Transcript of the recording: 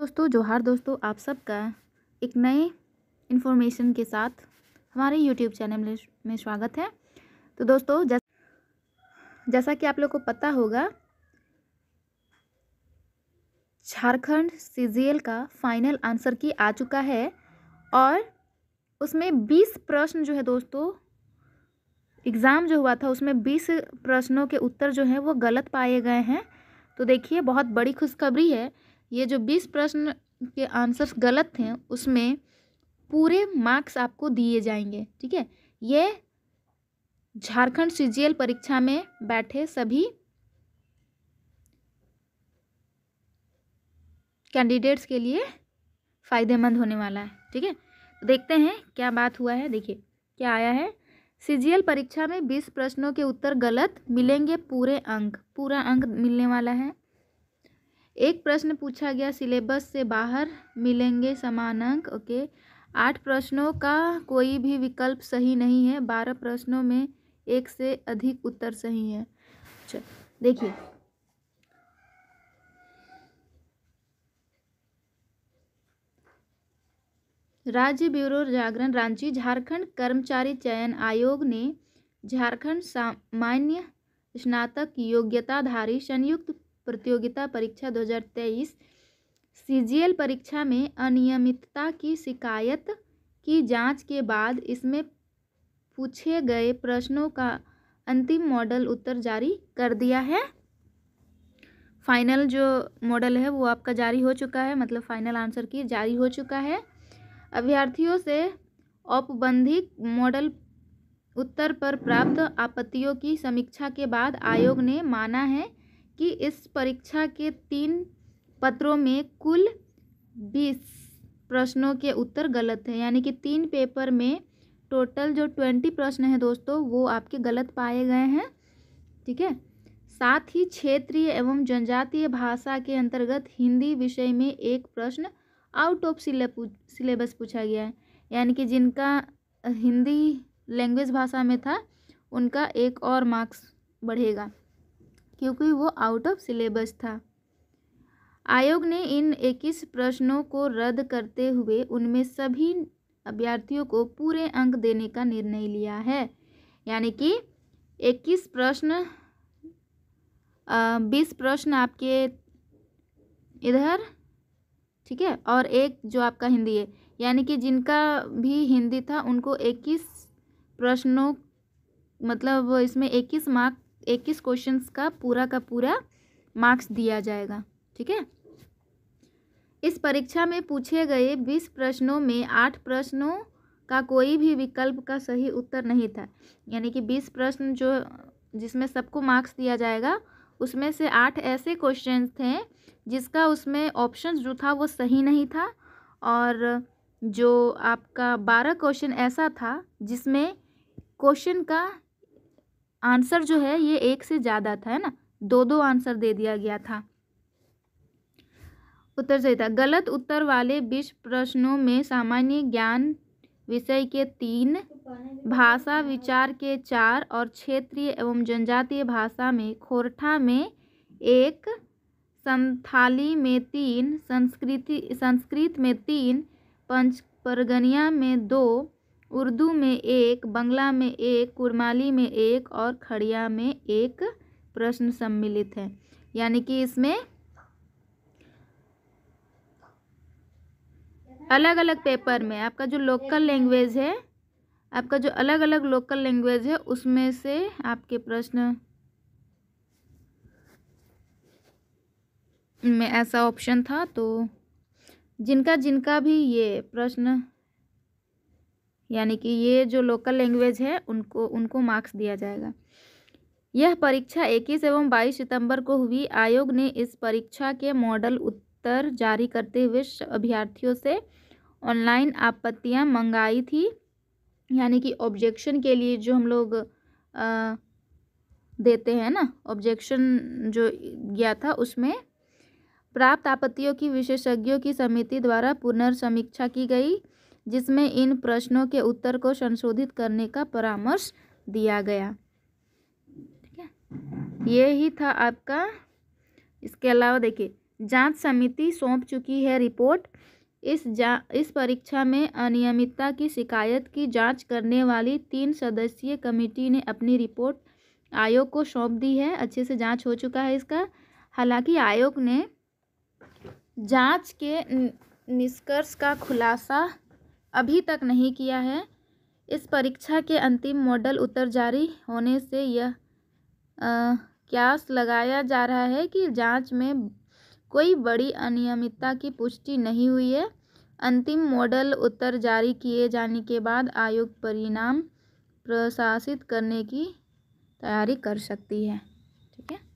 दोस्तों जोहार दोस्तों आप सबका एक नए इन्फॉर्मेशन के साथ हमारे यूट्यूब चैनल में स्वागत है तो दोस्तों जैस जैसा कि आप लोग को पता होगा झारखंड सी का फाइनल आंसर की आ चुका है और उसमें बीस प्रश्न जो है दोस्तों एग्ज़ाम जो हुआ था उसमें बीस प्रश्नों के उत्तर जो हैं वो गलत पाए गए हैं तो देखिए बहुत बड़ी खुशखबरी है ये जो बीस प्रश्न के आंसर्स गलत थे उसमें पूरे मार्क्स आपको दिए जाएंगे ठीक है ये झारखंड सीजीएल परीक्षा में बैठे सभी कैंडिडेट्स के लिए फ़ायदेमंद होने वाला है ठीक है तो देखते हैं क्या बात हुआ है देखिए क्या आया है सी परीक्षा में बीस प्रश्नों के उत्तर गलत मिलेंगे पूरे अंक पूरा अंक मिलने वाला है एक प्रश्न पूछा गया सिलेबस से बाहर मिलेंगे अंक ओके आठ प्रश्नों का कोई भी विकल्प सही नहीं है बारह प्रश्नों में एक से अधिक उत्तर सही है अच्छा देखिए राज्य ब्यूरो जागरण रांची झारखंड कर्मचारी चयन आयोग ने झारखंड सामान्य स्नातक योग्यताधारी संयुक्त प्रतियोगिता परीक्षा 2023 सीजीएल परीक्षा में अनियमितता की शिकायत की जांच के बाद इसमें पूछे गए प्रश्नों का अंतिम मॉडल उत्तर जारी कर दिया है फाइनल जो मॉडल है वो आपका जारी हो चुका है मतलब फाइनल आंसर की जारी हो चुका है अभ्यर्थियों से औपबंधिक मॉडल उत्तर पर प्राप्त आपत्तियों की समीक्षा के बाद आयोग ने माना है कि इस परीक्षा के तीन पत्रों में कुल बीस प्रश्नों के उत्तर गलत है यानी कि तीन पेपर में टोटल जो ट्वेंटी प्रश्न हैं दोस्तों वो आपके गलत पाए गए हैं ठीक है साथ ही क्षेत्रीय एवं जनजातीय भाषा के अंतर्गत हिंदी विषय में एक प्रश्न आउट ऑफ सिलेबस पूछा गया है यानी कि जिनका हिंदी लैंग्वेज भाषा में था उनका एक और मार्क्स बढ़ेगा क्योंकि वो आउट ऑफ सिलेबस था आयोग ने इन इक्कीस प्रश्नों को रद्द करते हुए उनमें सभी अभ्यर्थियों को पूरे अंक देने का निर्णय लिया है यानी कि इक्कीस प्रश्न बीस प्रश्न आपके इधर ठीक है और एक जो आपका हिंदी है यानी कि जिनका भी हिंदी था उनको इक्कीस प्रश्नों मतलब इसमें इक्कीस मार्क इक्कीस क्वेश्चन का पूरा का पूरा मार्क्स दिया जाएगा ठीक है इस परीक्षा में पूछे गए बीस प्रश्नों में आठ प्रश्नों का कोई भी विकल्प का सही उत्तर नहीं था यानी कि बीस प्रश्न जो जिसमें सबको मार्क्स दिया जाएगा उसमें से आठ ऐसे क्वेश्चन थे जिसका उसमें ऑप्शन जो था वो सही नहीं था और जो आपका बारह क्वेश्चन ऐसा था जिसमें क्वेश्चन का आंसर जो है ये एक से ज़्यादा था है ना दो दो आंसर दे दिया गया था उत्तर सही था गलत उत्तर वाले बीस प्रश्नों में सामान्य ज्ञान विषय के तीन भाषा विचार के चार और क्षेत्रीय एवं जनजातीय भाषा में खोरठा में एक संथाली में तीन संस्कृति संस्कृत में तीन पंच परगनिया में दो उर्दू में एक बंगला में एक कुरमाली में एक और खड़िया में एक प्रश्न सम्मिलित है यानी कि इसमें अलग अलग पेपर में आपका जो लोकल लैंग्वेज है आपका जो अलग अलग लोकल लैंग्वेज है उसमें से आपके प्रश्न में ऐसा ऑप्शन था तो जिनका जिनका भी ये प्रश्न यानी कि ये जो लोकल लैंग्वेज है उनको उनको मार्क्स दिया जाएगा यह परीक्षा इक्कीस एवं बाईस सितंबर को हुई आयोग ने इस परीक्षा के मॉडल उत्तर जारी करते हुए अभ्यर्थियों से ऑनलाइन आपत्तियां मंगाई थी यानी कि ऑब्जेक्शन के लिए जो हम लोग आ, देते हैं ना ऑब्जेक्शन जो गया था उसमें प्राप्त आपत्तियों की विशेषज्ञों की समिति द्वारा पुनर्समीक्षा की गई जिसमें इन प्रश्नों के उत्तर को संशोधित करने का परामर्श दिया गया ठीक है ये ही था आपका इसके अलावा देखिए जांच समिति सौंप चुकी है रिपोर्ट इस जा इस परीक्षा में अनियमितता की शिकायत की जांच करने वाली तीन सदस्यीय कमेटी ने अपनी रिपोर्ट आयोग को सौंप दी है अच्छे से जांच हो चुका है इसका हालांकि आयोग ने जांच के निष्कर्ष का खुलासा अभी तक नहीं किया है इस परीक्षा के अंतिम मॉडल उत्तर जारी होने से यह क्यास लगाया जा रहा है कि जांच में कोई बड़ी अनियमितता की पुष्टि नहीं हुई है अंतिम मॉडल उत्तर जारी किए जाने के बाद आयोग परिणाम प्रशासित करने की तैयारी कर सकती है ठीक है